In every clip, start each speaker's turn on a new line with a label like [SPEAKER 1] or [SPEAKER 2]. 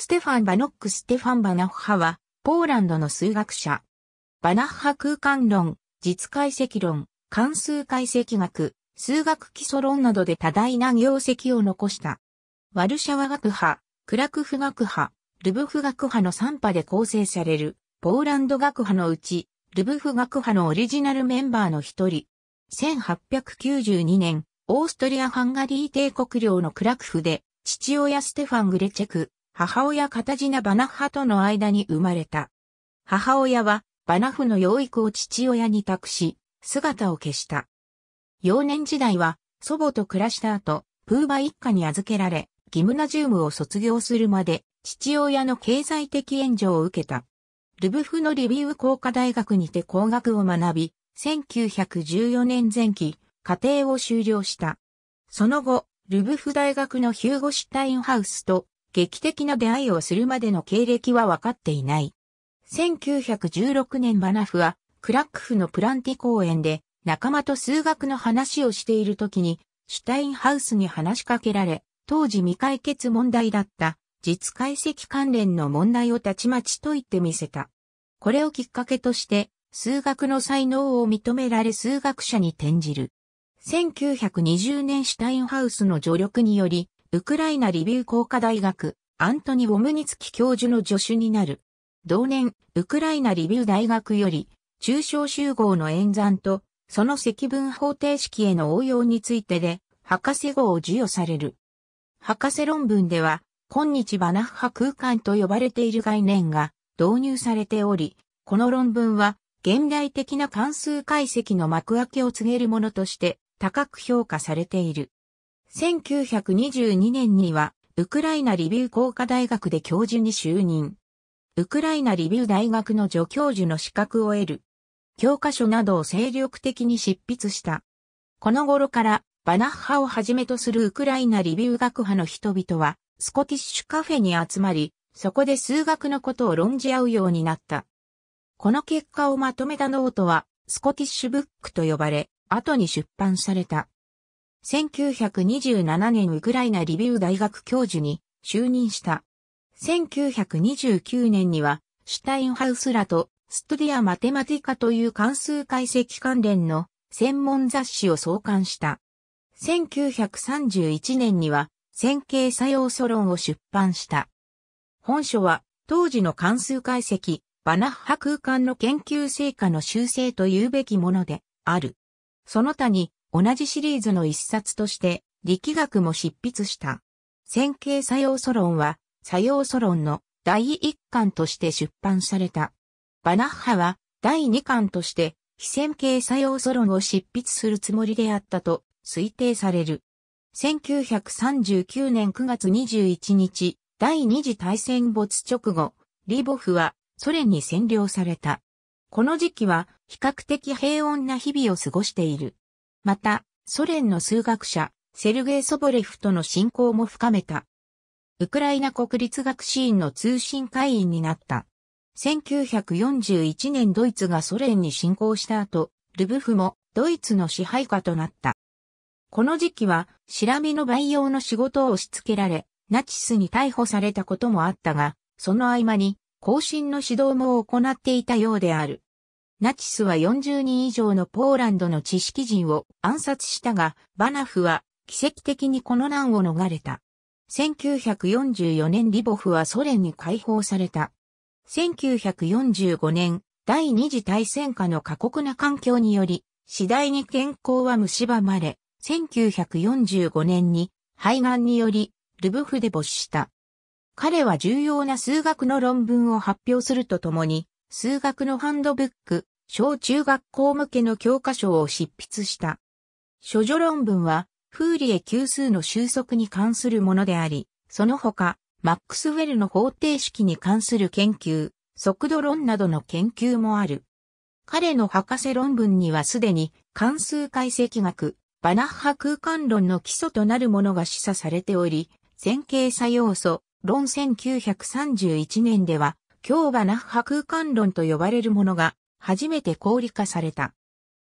[SPEAKER 1] ステファン・バノック・ステファン・バナッハは、ポーランドの数学者。バナッハ空間論、実解析論、関数解析学、数学基礎論などで多大な業績を残した。ワルシャワ学派、クラクフ学派、ルブフ学派の3派で構成される、ポーランド学派のうち、ルブフ学派のオリジナルメンバーの一人。1892年、オーストリア・ハンガリー帝国領のクラクフで、父親ステファン・グレチェク、母親カタジナ・バナッハとの間に生まれた。母親はバナフの養育を父親に託し、姿を消した。幼年時代は祖母と暮らした後、プーバ一家に預けられ、ギムナジウムを卒業するまで父親の経済的援助を受けた。ルブフのリビウ工科大学にて工学を学び、1914年前期、家庭を修了した。その後、ルブフ大学のヒューゴシュタインハウスと劇的な出会いをするまでの経歴は分かっていない。1916年バナフは、クラックフのプランティ公園で、仲間と数学の話をしている時に、シュタインハウスに話しかけられ、当時未解決問題だった、実解析関連の問題をたちまち解いてみせた。これをきっかけとして、数学の才能を認められ数学者に転じる。1920年シュタインハウスの助力により、ウクライナリビュー工科大学、アントニ・ウォムニツキ教授の助手になる。同年、ウクライナリビュー大学より、中小集合の演算と、その積分方程式への応用についてで、博士号を授与される。博士論文では、今日バナッハ空間と呼ばれている概念が導入されており、この論文は、現代的な関数解析の幕開けを告げるものとして、高く評価されている。1922年には、ウクライナリビュー工科大学で教授に就任。ウクライナリビュー大学の助教授の資格を得る。教科書などを精力的に執筆した。この頃から、バナッハをはじめとするウクライナリビュー学派の人々は、スコティッシュカフェに集まり、そこで数学のことを論じ合うようになった。この結果をまとめたノートは、スコティッシュブックと呼ばれ、後に出版された。1927年ウクライナリビウ大学教授に就任した。1929年には、シュタインハウスらと、ストディア・マテマティカという関数解析関連の専門雑誌を創刊した。1931年には、線形作用ソロンを出版した。本書は、当時の関数解析、バナッハ空間の研究成果の修正というべきものである。その他に、同じシリーズの一冊として力学も執筆した。線形作用素論は作用素論の第一巻として出版された。バナッハは第二巻として非線形作用素論を執筆するつもりであったと推定される。1939年9月21日、第二次大戦没直後、リボフはソ連に占領された。この時期は比較的平穏な日々を過ごしている。また、ソ連の数学者、セルゲイ・ソボレフとの親交も深めた。ウクライナ国立学士院の通信会員になった。1941年ドイツがソ連に侵攻した後、ルブフもドイツの支配下となった。この時期は、シラミの培養の仕事を押し付けられ、ナチスに逮捕されたこともあったが、その合間に、後進の指導も行っていたようである。ナチスは40人以上のポーランドの知識人を暗殺したが、バナフは奇跡的にこの難を逃れた。1944年リボフはソ連に解放された。1945年、第二次大戦下の過酷な環境により、次第に健康は蝕まれ、1945年に肺がんにより、ルブフで没した。彼は重要な数学の論文を発表するとともに、数学のハンドブック、小中学校向けの教科書を執筆した。諸女論文は、フーリエ級数の収束に関するものであり、その他、マックスウェルの方程式に関する研究、速度論などの研究もある。彼の博士論文にはすでに関数解析学、バナッハ空間論の基礎となるものが示唆されており、線形作用素論1931年では今日はナッハ空間論と呼ばれるものが初めて効率化された。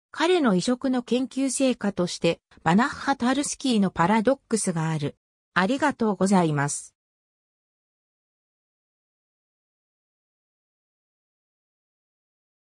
[SPEAKER 1] 彼の移植の研究成果として、バナッハ・タルスキーのパラドックスがある。ありがとうございます。